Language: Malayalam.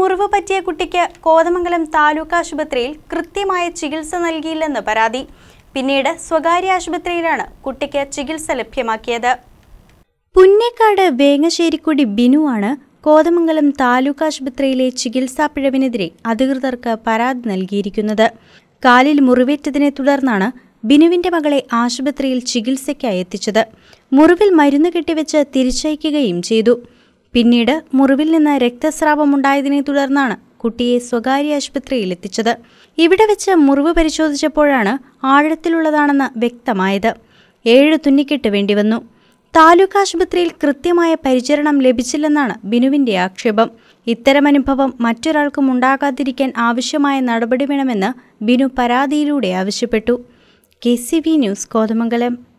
മുറിവ് പറ്റിയ കുട്ടിക്ക് കോതമംഗലം താലൂക്ക് ആശുപത്രിയിൽ കൃത്യമായ ചികിത്സ നൽകിയില്ലെന്ന് പരാതി പിന്നീട് സ്വകാര്യ ആശുപത്രിയിലാണ് കുട്ടിക്ക് ചികിത്സ ലഭ്യമാക്കിയത് പുന്നേക്കാട് വേങ്ങശ്ശേരിക്കുടി ബിനുവാണ് കോതമംഗലം താലൂക്ക് ആശുപത്രിയിലെ ചികിത്സാ പിഴവിനെതിരെ അധികൃതർക്ക് പരാതി നൽകിയിരിക്കുന്നത് കാലിൽ മുറിവേറ്റതിനെ തുടർന്നാണ് ബിനുവിന്റെ മകളെ ആശുപത്രിയിൽ ചികിത്സയ്ക്കായി എത്തിച്ചത് മുറിവിൽ മരുന്ന് കെട്ടിവെച്ച് തിരിച്ചയക്കുകയും ചെയ്തു പിന്നീട് മുറിവിൽ നിന്ന് രക്തസ്രാവമുണ്ടായതിനെ തുടർന്നാണ് കുട്ടിയെ സ്വകാര്യ ആശുപത്രിയിൽ എത്തിച്ചത് ഇവിടെ വെച്ച് മുറിവ് പരിശോധിച്ചപ്പോഴാണ് ആഴത്തിലുള്ളതാണെന്ന് വ്യക്തമായത് ഏഴ് തുന്നിക്കെട്ട് വേണ്ടിവന്നു താലൂക്ക് ആശുപത്രിയിൽ കൃത്യമായ പരിചരണം ലഭിച്ചില്ലെന്നാണ് ബിനുവിന്റെ ആക്ഷേപം ഇത്തരം അനുഭവം മറ്റൊരാൾക്കും ഉണ്ടാകാതിരിക്കാൻ ആവശ്യമായ നടപടി വേണമെന്ന് ബിനു പരാതിയിലൂടെ ആവശ്യപ്പെട്ടു കെ ന്യൂസ് കോതമംഗലം